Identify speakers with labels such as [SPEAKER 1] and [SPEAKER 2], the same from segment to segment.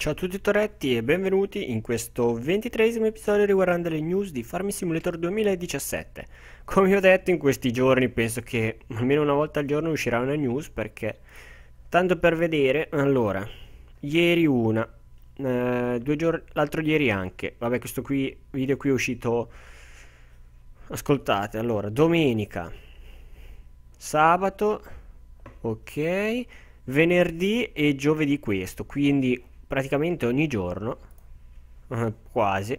[SPEAKER 1] Ciao a tutti Toretti e benvenuti in questo ventitresimo episodio riguardante le news di Farming Simulator 2017. Come ho detto in questi giorni penso che almeno una volta al giorno uscirà una news perché tanto per vedere, allora, ieri una, eh, l'altro ieri anche, vabbè questo qui, video qui è uscito, ascoltate, allora, domenica, sabato, ok, venerdì e giovedì questo, quindi praticamente ogni giorno, eh, quasi,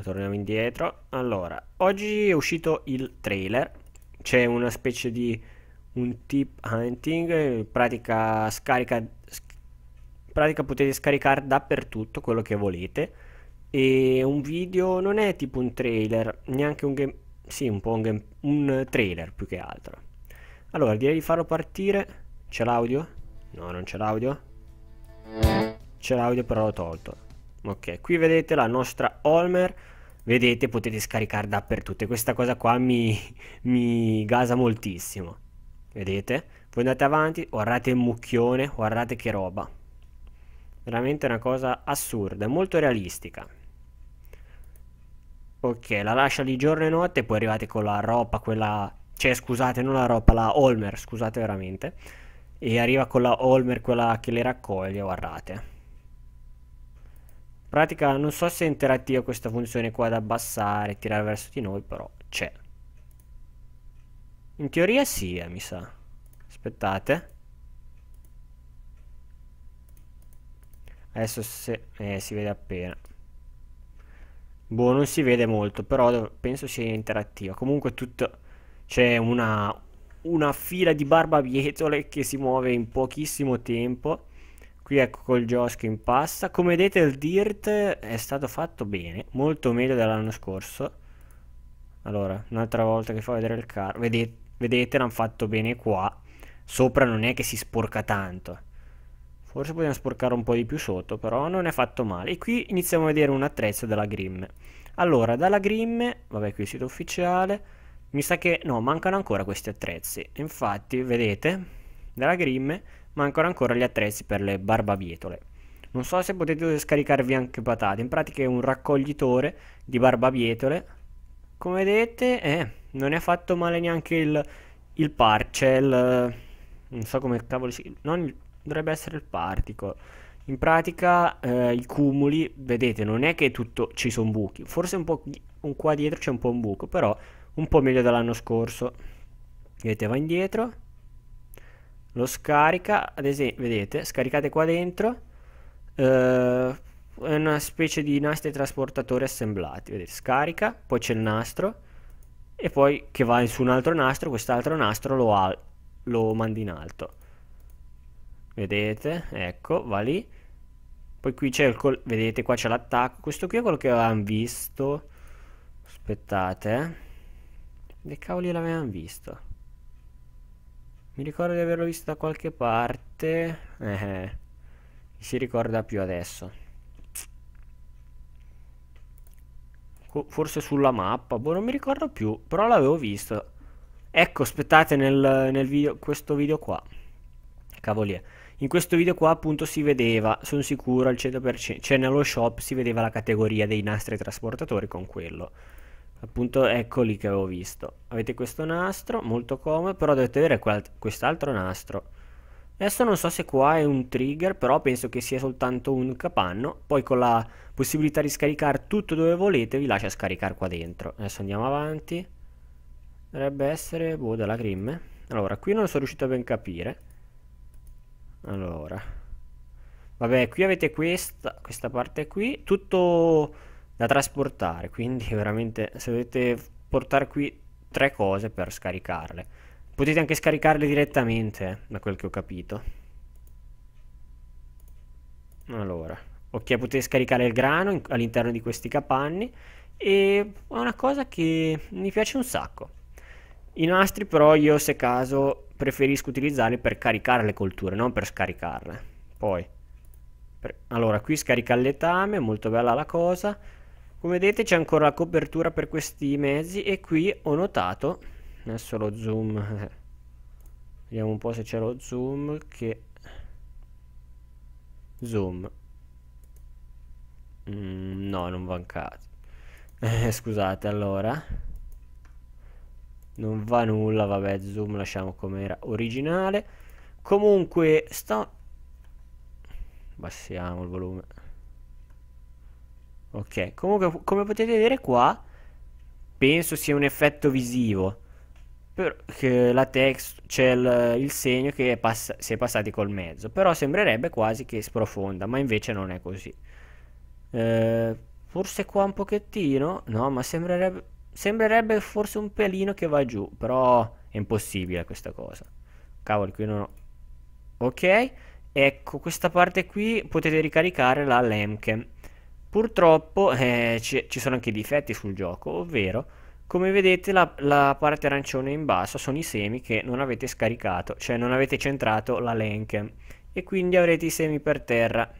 [SPEAKER 1] torniamo indietro, allora, oggi è uscito il trailer, c'è una specie di un tip hunting, pratica scarica, pratica potete scaricare dappertutto quello che volete, e un video non è tipo un trailer, neanche un game, sì un po' un, game, un trailer più che altro. Allora direi di farlo partire, c'è l'audio? No non c'è l'audio? c'è l'audio però l'ho tolto ok qui vedete la nostra Olmer vedete potete scaricare dappertutto e questa cosa qua mi, mi gasa moltissimo vedete voi andate avanti guardate il mucchione guardate che roba veramente una cosa assurda molto realistica ok la lascia lì giorno e notte poi arrivate con la roba quella cioè scusate non la roba la Olmer scusate veramente e arriva con la Olmer quella che le raccoglie guardate pratica non so se è interattiva questa funzione qua da abbassare, tirare verso di noi, però c'è. In teoria sì, eh, mi sa. Aspettate. Adesso se... Eh, si vede appena. Boh, non si vede molto, però penso sia interattiva. Comunque tutto... C'è una, una fila di barbabietole che si muove in pochissimo tempo qui ecco col Josk in pasta come vedete il dirt è stato fatto bene molto meglio dell'anno scorso allora un'altra volta che fa vedere il carro vedete, vedete l'hanno fatto bene qua sopra non è che si sporca tanto forse possiamo sporcare un po' di più sotto però non è fatto male e qui iniziamo a vedere un attrezzo della Grimm allora dalla Grimm vabbè qui il sito ufficiale mi sa che no mancano ancora questi attrezzi infatti vedete dalla Grimm mancano ancora gli attrezzi per le barbabietole. Non so se potete scaricarvi anche patate, in pratica è un raccoglitore di barbabietole. Come vedete, eh, non è fatto male neanche il, il parcel, non so come cavolo si... Non, dovrebbe essere il particle. In pratica eh, i cumuli, vedete, non è che tutto ci sono buchi, forse un po' un qua dietro c'è un po' un buco, però un po' meglio dell'anno scorso. Vedete, va indietro lo scarica, ad esempio, vedete, scaricate qua dentro, eh, è una specie di nastri trasportatori assemblati, vedete, scarica, poi c'è il nastro, e poi che va su un altro nastro, quest'altro nastro lo, lo manda in alto. Vedete, ecco, va lì. Poi qui c'è il col vedete qua c'è l'attacco, questo qui è quello che avevamo visto. Aspettate, eh. Che cavoli l'avevamo visto? Mi ricordo di averlo visto da qualche parte. Eh, si ricorda più adesso? Forse sulla mappa. Boh, non mi ricordo più. Però l'avevo visto. Ecco, aspettate nel, nel video, questo video qua. Cavolier. Eh. In questo video qua appunto si vedeva, sono sicuro al 100%, cioè nello shop si vedeva la categoria dei nastri trasportatori con quello appunto ecco lì che avevo visto avete questo nastro molto comodo però dovete avere quest'altro nastro adesso non so se qua è un trigger però penso che sia soltanto un capanno poi con la possibilità di scaricare tutto dove volete vi lascia scaricare qua dentro adesso andiamo avanti dovrebbe essere boh della grimme allora qui non sono riuscito a ben capire allora vabbè qui avete questa questa parte qui tutto da trasportare, quindi veramente se dovete portare qui tre cose per scaricarle. Potete anche scaricarle direttamente, da quel che ho capito. Allora, ok, potete scaricare il grano all'interno di questi capanni e è una cosa che mi piace un sacco. I nastri però io se caso preferisco utilizzarli per caricare le colture, non per scaricarle. Poi, per... allora qui scarica il letame, molto bella la cosa come vedete c'è ancora la copertura per questi mezzi e qui ho notato adesso lo zoom vediamo un po' se c'è lo zoom che zoom mm, no non mancate scusate allora non va nulla vabbè zoom lasciamo come era originale comunque sto bassiamo il volume Ok, comunque come potete vedere qua, penso sia un effetto visivo. Perché la text c'è il, il, segno che è pass si è passati col mezzo. Però sembrerebbe quasi che sprofonda, ma invece non è così. Eh, forse qua un pochettino? No, ma sembrerebbe, sembrerebbe forse un pelino che va giù. Però è impossibile questa cosa. Cavolo, qui non ho... Ok, ecco questa parte qui potete ricaricare la Lemke Purtroppo eh, ci, ci, sono anche difetti sul gioco, ovvero come vedete la, la, parte arancione in basso sono i semi che non avete scaricato, cioè non avete centrato la lenche e quindi avrete i semi per terra.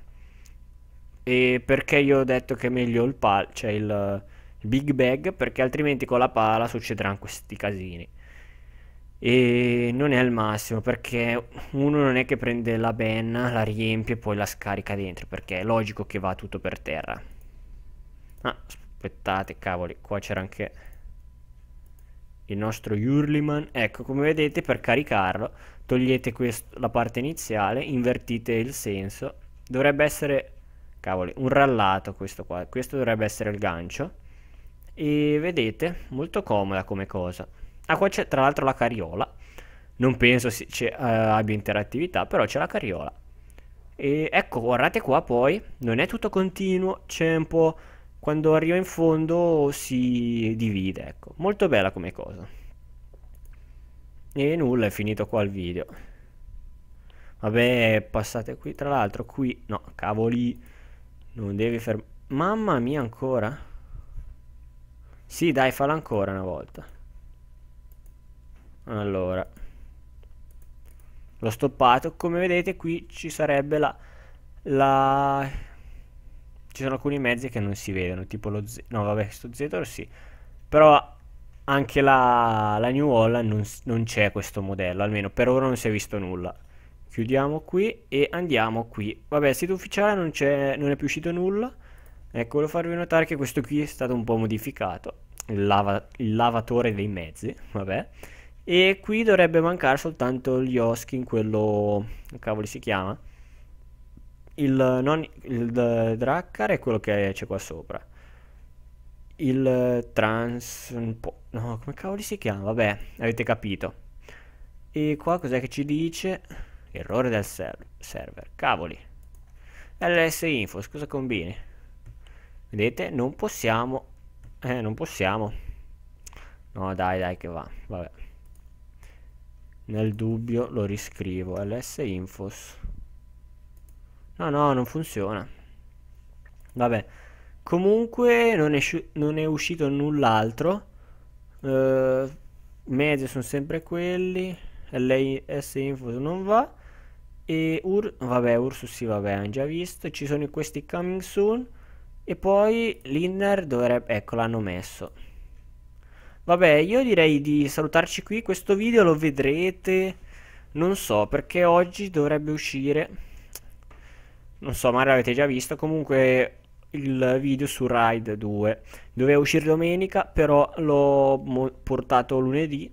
[SPEAKER 1] E perché io ho detto che è meglio il pal, cioè il, il big bag, perché altrimenti con la pala succederanno questi casini e non è al massimo perché uno non è che prende la benna, la riempie e poi la scarica dentro perché è logico che va tutto per terra. Ah, aspettate, cavoli, qua c'era anche il nostro Hurliman. Ecco, come vedete per caricarlo togliete la parte iniziale, invertite il senso. Dovrebbe essere, cavoli, un rallato questo qua, questo dovrebbe essere il gancio. E vedete, molto comoda come cosa. Ah, qua c'è tra l'altro la carriola. Non penso si, eh, abbia interattività, però c'è la carriola. E ecco, guardate qua poi, non è tutto continuo, c'è un po'... Quando arriva in fondo si divide, ecco. Molto bella come cosa. E nulla, è finito qua il video. Vabbè, passate qui, tra l'altro qui... No, cavoli, non devi fermare... Mamma mia, ancora? Sì, dai, falla ancora una volta allora l'ho stoppato come vedete qui ci sarebbe la, la ci sono alcuni mezzi che non si vedono tipo lo Z no vabbè sto Zetor sì però anche la, la New Holland non, non c'è questo modello almeno per ora non si è visto nulla chiudiamo qui e andiamo qui vabbè sito ufficiale non, è, non è più uscito nulla ecco volevo farvi notare che questo qui è stato un po' modificato il, lava, il lavatore dei mezzi vabbè e qui dovrebbe mancare soltanto il in quello, che si chiama? Il, non, il Drakkar è quello che c'è qua sopra. Il Trans... Un po', no, come cavoli si chiama? Vabbè, avete capito. E qua cos'è che ci dice? Errore del ser server. Cavoli. LS Info, scusa combini? Vedete, non possiamo... Eh, non possiamo. No, dai, dai, che va. Vabbè nel dubbio lo riscrivo lsinfos no no non funziona vabbè comunque non è, non è uscito null'altro uh, mezzi sono sempre quelli ls non va e ur vabbè ursus sì vabbè hanno già visto ci sono questi coming soon e poi l'inner dovrebbe ecco l'hanno messo Vabbè, io direi di salutarci qui, questo video lo vedrete, non so, perché oggi dovrebbe uscire, non so, magari l'avete già visto, comunque il video su Ride 2, doveva uscire domenica, però l'ho portato lunedì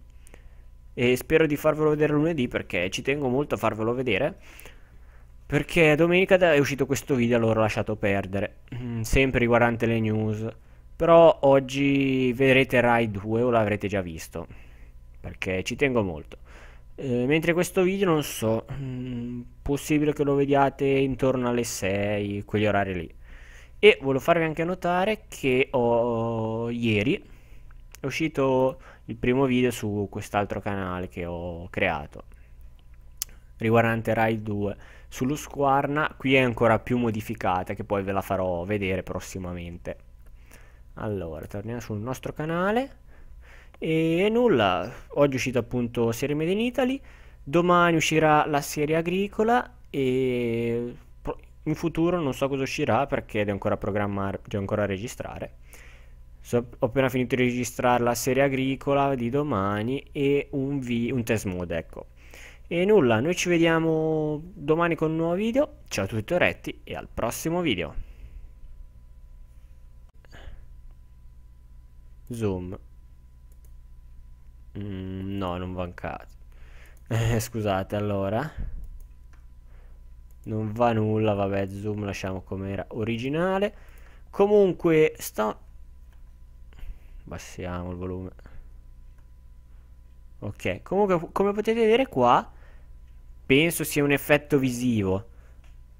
[SPEAKER 1] e spero di farvelo vedere lunedì perché ci tengo molto a farvelo vedere. Perché domenica è uscito questo video, allora ho lasciato perdere, mm, sempre riguardante le news però oggi vedrete Rai 2 o l'avrete già visto, perché ci tengo molto. Eh, mentre questo video non so, mh, mm, possibile che lo vediate intorno alle 6, quegli orari lì. E volevo farvi anche notare che ho, ieri è uscito il primo video su quest'altro canale che ho creato riguardante Rai 2 sullo Squarna qui è ancora più modificata che poi ve la farò vedere prossimamente allora torniamo sul nostro canale e nulla oggi è uscita appunto serie made in Italy domani uscirà la serie agricola e in futuro non so cosa uscirà perché devo ancora programmare devo ancora registrare so, ho appena finito di registrare la serie agricola di domani e un, vi, un test mode ecco e nulla noi ci vediamo domani con un nuovo video ciao a tutti Oretti e al prossimo video Zoom. Mm, no, non va mancati. Eh, scusate, allora. Non va nulla, vabbè, zoom lasciamo come era originale. Comunque, sto... Bassiamo il volume. Ok, comunque, come potete vedere qua, penso sia un effetto visivo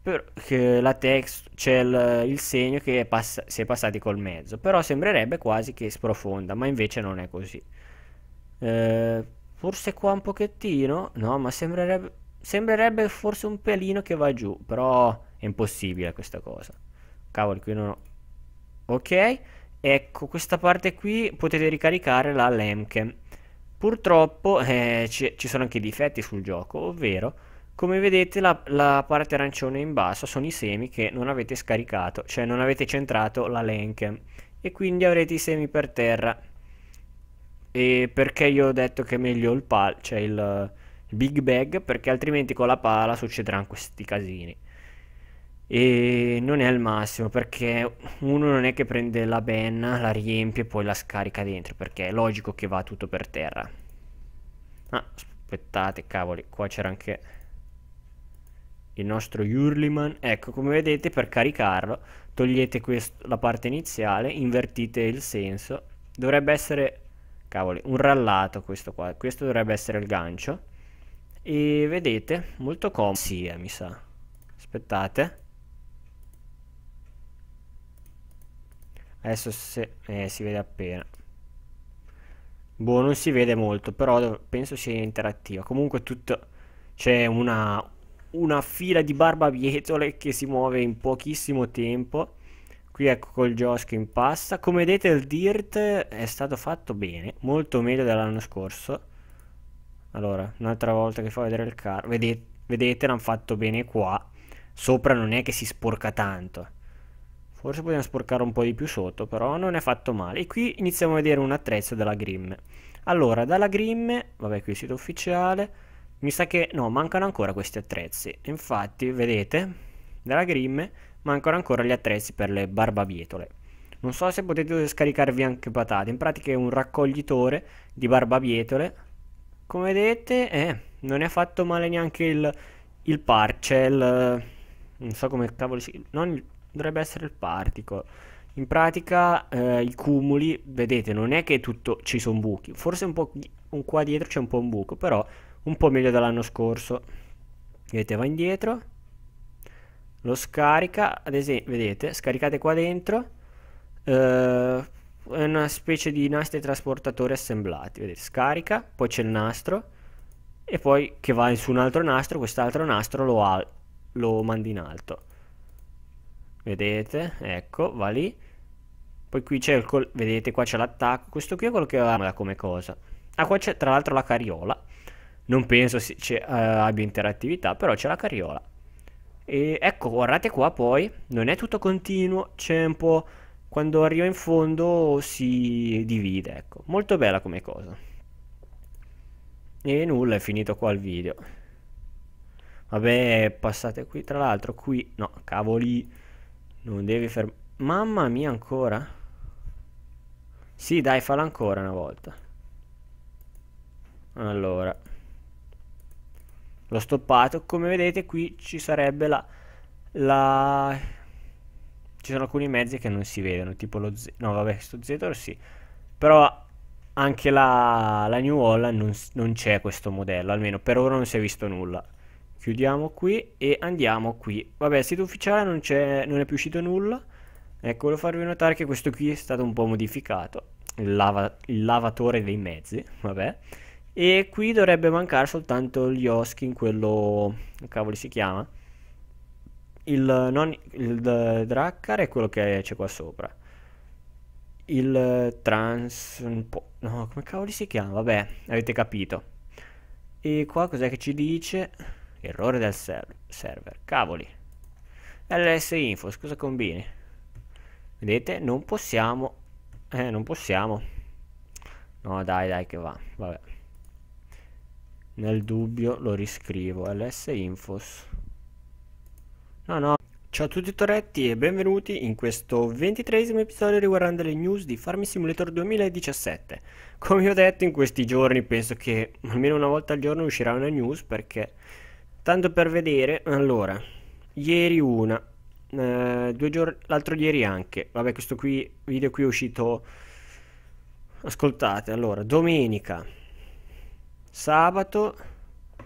[SPEAKER 1] per, che la text c'è il, il, segno che è pass- si è passati col mezzo, però sembrerebbe quasi che sprofonda, ma invece non è così. Eh, forse qua un pochettino, no, ma sembrerebbe, sembrerebbe forse un pelino che va giù, però è impossibile questa cosa. Cavoli, qui non ho... Ok, ecco, questa parte qui potete ricaricare la Lemke. Purtroppo eh, ci, ci sono anche difetti sul gioco, ovvero come vedete la, la, parte arancione in basso sono i semi che non avete scaricato, cioè non avete centrato la Lenken e quindi avrete i semi per terra. E perché io ho detto che è meglio il pal, cioè il big bag, perché altrimenti con la pala succederanno questi casini. E non è il massimo perché uno non è che prende la benna, la riempie e poi la scarica dentro, perché è logico che va tutto per terra. Ah, aspettate, cavoli, qua c'era anche il nostro Hurliman. Ecco, come vedete per caricarlo togliete la parte iniziale, invertite il senso. Dovrebbe essere, cavoli, un rallato questo qua. Questo dovrebbe essere il gancio. E vedete, molto comodo. Sì, eh, mi sa. Aspettate. Adesso se, eh, si vede appena. Boh, non si vede molto, però penso sia interattiva. Comunque tutto... C'è una, una fila di barbabietole che si muove in pochissimo tempo. Qui ecco col Joskin in passa. Come vedete il Dirt è stato fatto bene, molto meglio dell'anno scorso. Allora, un'altra volta che fa vedere il carro. Vedete, vedete l'hanno fatto bene qua. Sopra non è che si sporca tanto. Forse possiamo sporcare un po' di più sotto, però non è fatto male. E qui iniziamo a vedere un attrezzo della Grimm. Allora, dalla Grimm, vabbè qui il sito ufficiale, mi sa che no, mancano ancora questi attrezzi. Infatti, vedete, dalla grimme mancano ancora gli attrezzi per le barbabietole. Non so se potete scaricarvi anche patate, in pratica è un raccoglitore di barbabietole. Come vedete, eh, non è fatto male neanche il, il parcel, non so come cavolo si... Non, dovrebbe essere il particle In pratica eh, i cumuli, vedete, non è che tutto ci sono buchi, forse un po' un qua dietro c'è un po' un buco, però un po' meglio dell'anno scorso vedete va indietro lo scarica ad esempio vedete scaricate qua dentro eh, è una specie di nastri trasportatori assemblati vedete scarica poi c'è il nastro e poi che va su un altro nastro quest'altro nastro lo, lo manda in alto vedete ecco va lì poi qui c'è il col vedete qua c'è l'attacco questo qui è quello che avevamo da come cosa ah qua c'è tra l'altro la carriola non penso si, uh, abbia interattività, però c'è la carriola. E ecco, guardate qua poi, non è tutto continuo, c'è un po'... Quando arriva in fondo si divide, ecco. Molto bella come cosa. E nulla, è finito qua il video. Vabbè, passate qui, tra l'altro qui... No, cavoli, non devi fermare... Mamma mia, ancora? Sì, dai, falla ancora una volta. Allora l'ho stoppato come vedete qui ci sarebbe la, la... ci sono alcuni mezzi che non si vedono tipo lo Z no vabbè sto Zetor sì però anche la, la New Holland non, non c'è questo modello almeno per ora non si è visto nulla chiudiamo qui e andiamo qui vabbè il sito ufficiale non, è, non è più uscito nulla ecco volevo farvi notare che questo qui è stato un po' modificato il, lava, il lavatore dei mezzi vabbè e qui dovrebbe mancare soltanto gli Oskin, quello... che si chiama? Il, non, il Drakkar è quello che c'è qua sopra. Il Trans... no, come cavoli si chiama? Vabbè, avete capito. E qua cos'è che ci dice? Errore del ser server. Cavoli. LS Info, scusa combini? Vedete, non possiamo... Eh, non possiamo. No, dai, dai, che va. Vabbè nel dubbio lo riscrivo ls infos no no Ciao a tutti Toretti e benvenuti in questo ventitresimo episodio riguardante le news di Farming Simulator 2017. Come ho detto in questi giorni penso che almeno una volta al giorno uscirà una news perché tanto per vedere, allora, ieri una, eh, l'altro ieri anche, vabbè questo qui, video qui è uscito, ascoltate, allora, domenica sabato,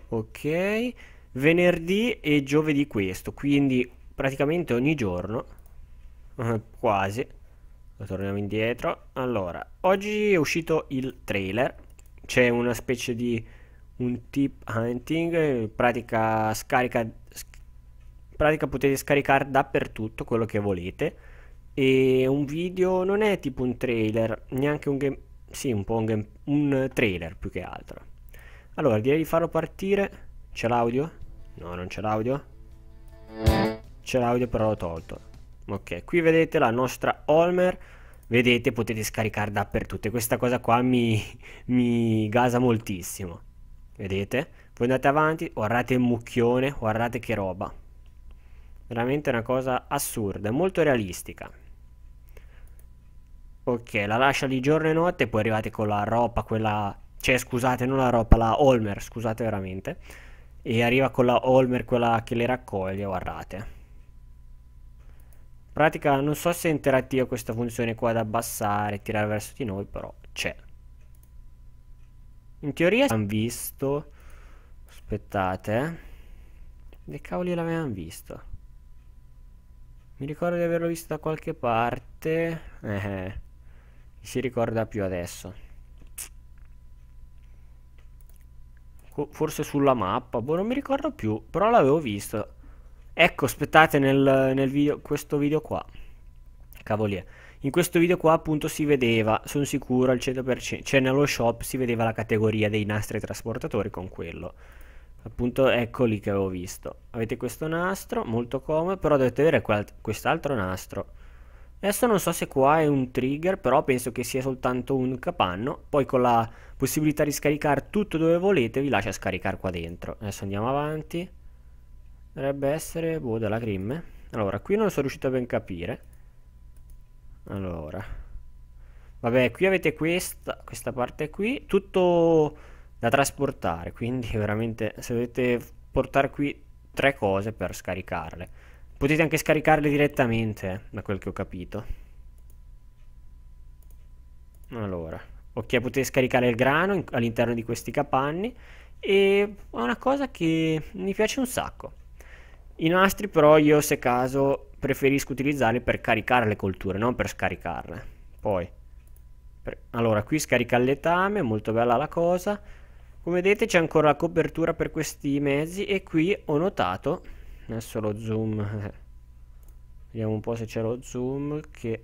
[SPEAKER 1] ok, venerdì e giovedì questo, quindi praticamente ogni giorno, eh, quasi, torniamo indietro, allora, oggi è uscito il trailer, c'è una specie di un tip hunting, pratica scarica, pratica potete scaricare dappertutto quello che volete, e un video non è tipo un trailer, neanche un game, sì un po' un, game, un trailer più che altro allora, direi di farlo partire. C'è l'audio? No, non c'è l'audio. C'è l'audio però l'ho tolto. Ok, qui vedete la nostra Olmer. Vedete, potete scaricare dappertutto. E questa cosa qua mi, mi gasa moltissimo. Vedete? Voi andate avanti, guardate il mucchione, guardate che roba. Veramente una cosa assurda, è molto realistica. Ok, la lascia di giorno e notte, poi arrivate con la roba, quella cioè scusate, non la roba, la Holmer, scusate veramente. E arriva con la Holmer quella che le raccoglie, guardate. In pratica non so se è interattiva questa funzione qua da abbassare, tirare verso di noi, però c'è. In teoria l'hanno visto. Aspettate. Che eh. cavoli l'avevamo visto? Mi ricordo di averlo visto da qualche parte. Eh, eh. si ricorda più adesso. Ecco, forse sulla mappa, boh, non mi ricordo più, però l'avevo visto. Ecco, aspettate nel, nel video, questo video qua. Cavoli, eh. In questo video qua appunto si vedeva, sono sicuro al 100%, cioè nello shop si vedeva la categoria dei nastri trasportatori con quello. Appunto ecco lì che avevo visto. Avete questo nastro, molto comodo, però dovete avere quest'altro nastro Adesso non so se qua è un trigger, però penso che sia soltanto un capanno. Poi con la possibilità di scaricare tutto dove volete, vi lascia scaricare qua dentro. Adesso andiamo avanti. Dovrebbe essere, boh, della Grimm. Allora, qui non sono riuscito a ben capire. Allora. Vabbè, qui avete questa, questa parte qui. Tutto da trasportare, quindi veramente se dovete portare qui tre cose per scaricarle. Potete anche scaricarle direttamente, eh, da quel che ho capito. Allora, ok, potete scaricare il grano all'interno di questi capanni e è una cosa che mi piace un sacco. I nastri però io se caso preferisco utilizzarli per caricare le colture, non per scaricarle. Poi, per... allora qui scarica il letame, molto bella la cosa. Come vedete c'è ancora la copertura per questi mezzi e qui ho notato adesso lo zoom eh. vediamo un po' se c'è lo zoom che